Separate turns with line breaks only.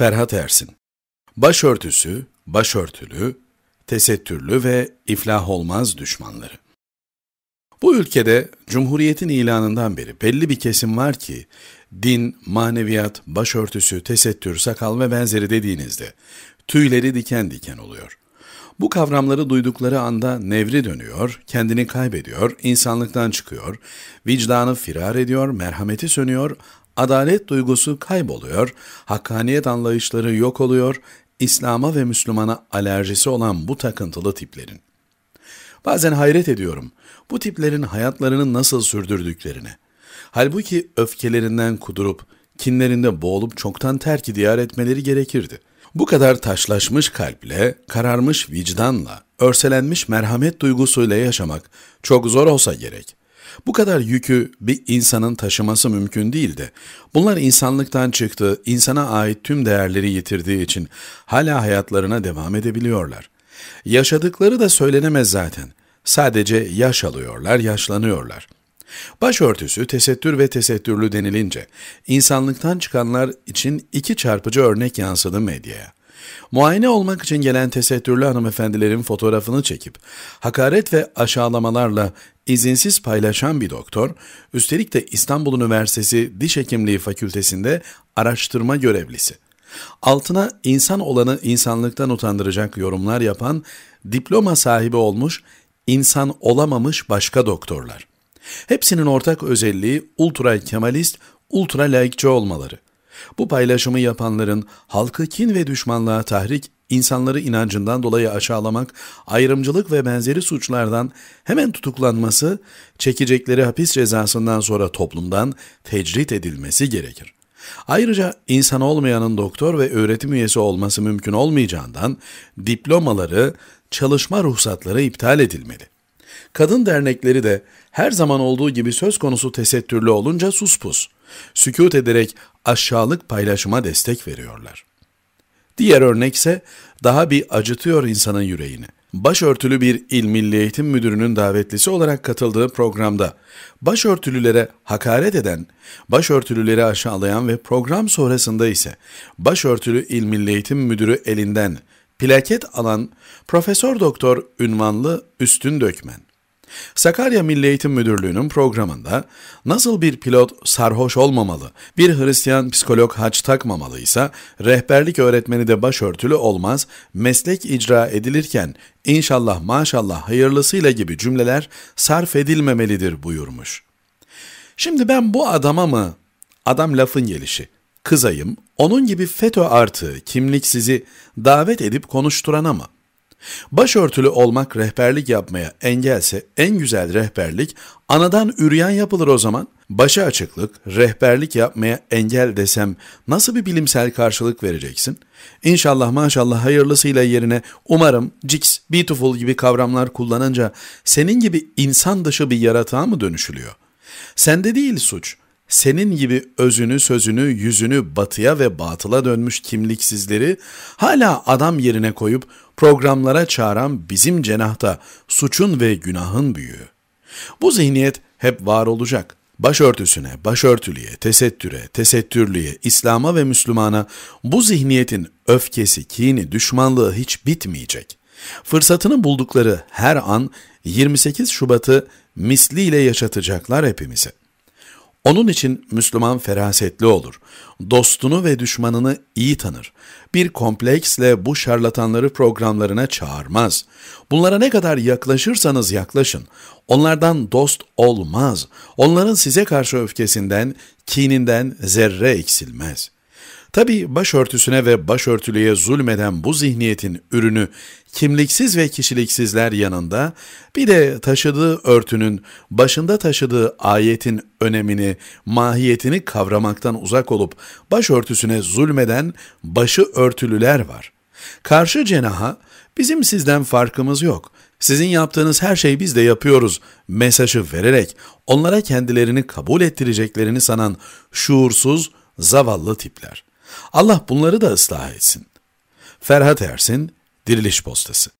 Ferhat Ersin. Başörtüsü, başörtülü, tesettürlü ve iflah olmaz düşmanları. Bu ülkede Cumhuriyet'in ilanından beri belli bir kesim var ki, din, maneviyat, başörtüsü, tesettür, sakal ve benzeri dediğinizde tüyleri diken diken oluyor. Bu kavramları duydukları anda nevri dönüyor, kendini kaybediyor, insanlıktan çıkıyor, vicdanı firar ediyor, merhameti sönüyor, adalet duygusu kayboluyor, hakkaniyet anlayışları yok oluyor, İslam'a ve Müslümana alerjisi olan bu takıntılı tiplerin. Bazen hayret ediyorum bu tiplerin hayatlarını nasıl sürdürdüklerine. Halbuki öfkelerinden kudurup, kinlerinde boğulup çoktan terk diyar etmeleri gerekirdi. Bu kadar taşlaşmış kalple, kararmış vicdanla, örselenmiş merhamet duygusuyla yaşamak çok zor olsa gerek. Bu kadar yükü bir insanın taşıması mümkün değildi. Bunlar insanlıktan çıktı, insana ait tüm değerleri yitirdiği için hala hayatlarına devam edebiliyorlar. Yaşadıkları da söylenemez zaten. Sadece yaş alıyorlar, yaşlanıyorlar. Başörtüsü tesettür ve tesettürlü denilince insanlıktan çıkanlar için iki çarpıcı örnek yansıdı medyaya. Muayene olmak için gelen tesettürlü hanımefendilerin fotoğrafını çekip hakaret ve aşağılamalarla izinsiz paylaşan bir doktor, üstelik de İstanbul Üniversitesi Diş Hekimliği Fakültesinde araştırma görevlisi. Altına insan olanı insanlıktan utandıracak yorumlar yapan, diploma sahibi olmuş, insan olamamış başka doktorlar. Hepsinin ortak özelliği ultra kemalist, ultra laikçi olmaları. Bu paylaşımı yapanların halkı kin ve düşmanlığa tahrik, insanları inancından dolayı aşağılamak, ayrımcılık ve benzeri suçlardan hemen tutuklanması, çekecekleri hapis cezasından sonra toplumdan tecrit edilmesi gerekir. Ayrıca insan olmayanın doktor ve öğretim üyesi olması mümkün olmayacağından diplomaları, çalışma ruhsatları iptal edilmeli. Kadın dernekleri de her zaman olduğu gibi söz konusu tesettürlü olunca sus pus. Sükut ederek aşağılık paylaşıma destek veriyorlar. Diğer örnek ise daha bir acıtıyor insanın yüreğini. Başörtülü bir il milli eğitim müdürünün davetlisi olarak katıldığı programda başörtülülere hakaret eden, başörtülüleri aşağılayan ve program sonrasında ise başörtülü il milli eğitim müdürü elinden plaket alan Profesör Doktor ünvanlı Üstün Dökmen Sakarya Milli Eğitim Müdürlüğü'nün programında nasıl bir pilot sarhoş olmamalı, bir Hristiyan psikolog haç takmamalıysa, rehberlik öğretmeni de başörtülü olmaz, meslek icra edilirken inşallah maşallah hayırlısıyla gibi cümleler sarf edilmemelidir buyurmuş. Şimdi ben bu adama mı, adam lafın gelişi, kızayım, onun gibi FETÖ artı kimlik sizi davet edip konuşturana mı?'' Başörtülü olmak rehberlik yapmaya engelse en güzel rehberlik anadan üryan yapılır o zaman. Başa açıklık, rehberlik yapmaya engel desem nasıl bir bilimsel karşılık vereceksin? İnşallah maşallah hayırlısıyla yerine umarım Jix, Beautiful gibi kavramlar kullanınca senin gibi insan dışı bir yaratığa mı dönüşülüyor? Sende değil suç, senin gibi özünü, sözünü, yüzünü batıya ve batıla dönmüş kimliksizleri hala adam yerine koyup programlara çağıran bizim cenahta suçun ve günahın büyüğü. Bu zihniyet hep var olacak. Başörtüsüne, başörtülüye, tesettüre, tesettürlüye, İslam'a ve Müslümana bu zihniyetin öfkesi, kini, düşmanlığı hiç bitmeyecek. Fırsatını buldukları her an 28 Şubat'ı misliyle yaşatacaklar hepimize. Onun için Müslüman ferasetli olur. Dostunu ve düşmanını iyi tanır. Bir kompleksle bu şarlatanları programlarına çağırmaz. Bunlara ne kadar yaklaşırsanız yaklaşın. Onlardan dost olmaz. Onların size karşı öfkesinden, kininden zerre eksilmez.'' Tabi başörtüsüne ve başörtülüye zulmeden bu zihniyetin ürünü kimliksiz ve kişiliksizler yanında bir de taşıdığı örtünün başında taşıdığı ayetin önemini, mahiyetini kavramaktan uzak olup başörtüsüne zulmeden başı örtülüler var. Karşı cenaha bizim sizden farkımız yok.'' sizin yaptığınız her şeyi biz de yapıyoruz mesajı vererek onlara kendilerini kabul ettireceklerini sanan şuursuz, zavallı tipler. Allah bunları da ıslah etsin. Ferhat Ersin, Diriliş Postası